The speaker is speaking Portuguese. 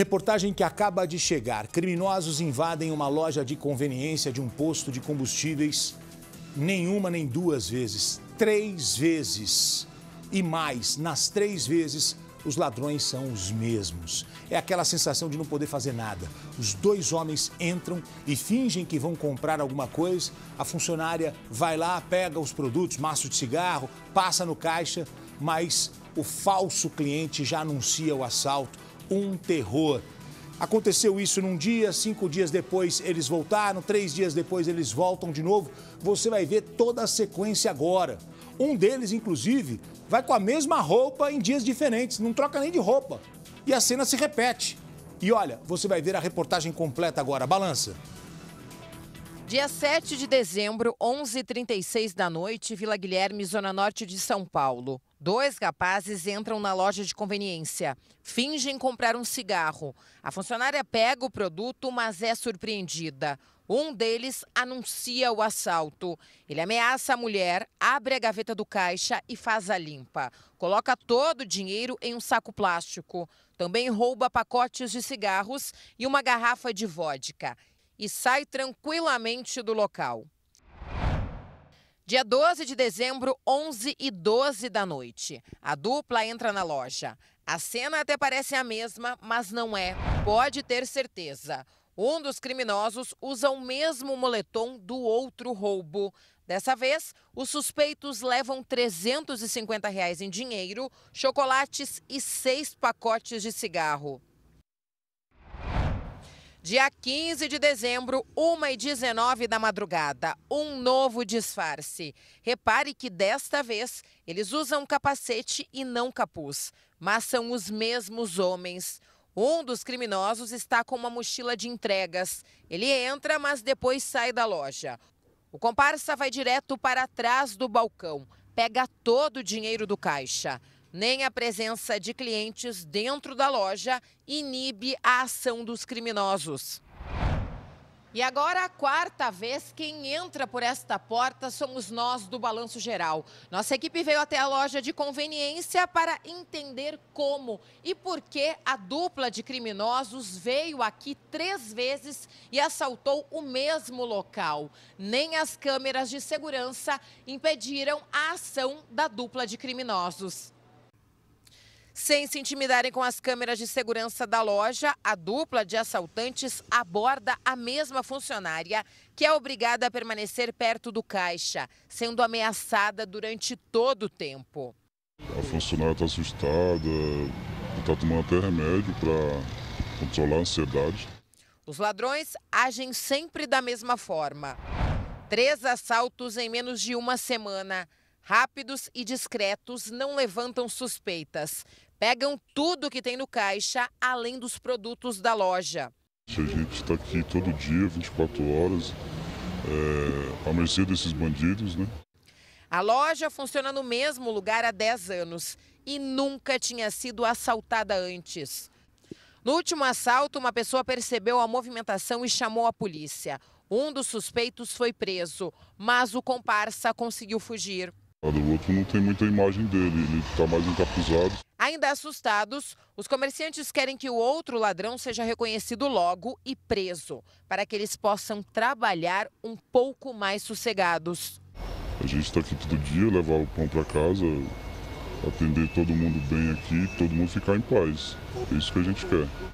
Reportagem que acaba de chegar. Criminosos invadem uma loja de conveniência de um posto de combustíveis. Nenhuma nem duas vezes. Três vezes. E mais, nas três vezes, os ladrões são os mesmos. É aquela sensação de não poder fazer nada. Os dois homens entram e fingem que vão comprar alguma coisa. A funcionária vai lá, pega os produtos, maço de cigarro, passa no caixa, mas o falso cliente já anuncia o assalto um terror. Aconteceu isso num dia, cinco dias depois eles voltaram, três dias depois eles voltam de novo. Você vai ver toda a sequência agora. Um deles, inclusive, vai com a mesma roupa em dias diferentes, não troca nem de roupa. E a cena se repete. E olha, você vai ver a reportagem completa agora. Balança. Dia 7 de dezembro, 11h36 da noite, Vila Guilherme, zona norte de São Paulo. Dois rapazes entram na loja de conveniência, fingem comprar um cigarro. A funcionária pega o produto, mas é surpreendida. Um deles anuncia o assalto. Ele ameaça a mulher, abre a gaveta do caixa e faz a limpa. Coloca todo o dinheiro em um saco plástico. Também rouba pacotes de cigarros e uma garrafa de vodka e sai tranquilamente do local. Dia 12 de dezembro, 11 e 12 da noite. A dupla entra na loja. A cena até parece a mesma, mas não é. Pode ter certeza. Um dos criminosos usa o mesmo moletom do outro roubo. Dessa vez, os suspeitos levam 350 reais em dinheiro, chocolates e seis pacotes de cigarro. Dia 15 de dezembro, 1h19 da madrugada, um novo disfarce. Repare que desta vez eles usam capacete e não capuz, mas são os mesmos homens. Um dos criminosos está com uma mochila de entregas. Ele entra, mas depois sai da loja. O comparsa vai direto para trás do balcão, pega todo o dinheiro do caixa. Nem a presença de clientes dentro da loja inibe a ação dos criminosos. E agora, a quarta vez, quem entra por esta porta somos nós do Balanço Geral. Nossa equipe veio até a loja de conveniência para entender como e por que a dupla de criminosos veio aqui três vezes e assaltou o mesmo local. Nem as câmeras de segurança impediram a ação da dupla de criminosos. Sem se intimidarem com as câmeras de segurança da loja, a dupla de assaltantes aborda a mesma funcionária, que é obrigada a permanecer perto do caixa, sendo ameaçada durante todo o tempo. A funcionária está assustada, está tomando até remédio para controlar a ansiedade. Os ladrões agem sempre da mesma forma. Três assaltos em menos de uma semana. Rápidos e discretos não levantam suspeitas. Pegam tudo que tem no caixa, além dos produtos da loja. A gente está aqui todo dia, 24 horas, é, à mercê desses bandidos, né? A loja funciona no mesmo lugar há 10 anos e nunca tinha sido assaltada antes. No último assalto, uma pessoa percebeu a movimentação e chamou a polícia. Um dos suspeitos foi preso, mas o comparsa conseguiu fugir. O outro não tem muita imagem dele, ele está mais encapuzado. Ainda assustados, os comerciantes querem que o outro ladrão seja reconhecido logo e preso, para que eles possam trabalhar um pouco mais sossegados. A gente está aqui todo dia, levar o pão para casa, atender todo mundo bem aqui, todo mundo ficar em paz. É isso que a gente quer.